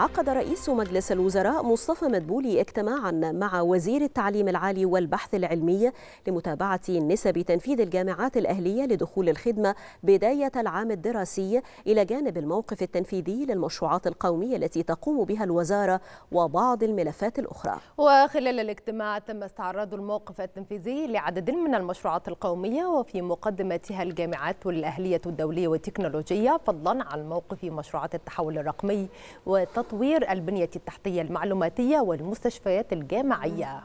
عقد رئيس مجلس الوزراء مصطفى مدبولي اجتماعا مع وزير التعليم العالي والبحث العلمي لمتابعة نسب تنفيذ الجامعات الأهلية لدخول الخدمة بداية العام الدراسي إلى جانب الموقف التنفيذي للمشروعات القومية التي تقوم بها الوزارة وبعض الملفات الأخرى وخلال الاجتماع تم استعراض الموقف التنفيذي لعدد من المشروعات القومية وفي مقدمتها الجامعات الأهلية الدولية والتكنولوجية فضلا عن موقف مشروعات التحول الرقمي وتطبيق تطوير البنية التحتية المعلوماتية والمستشفيات الجامعية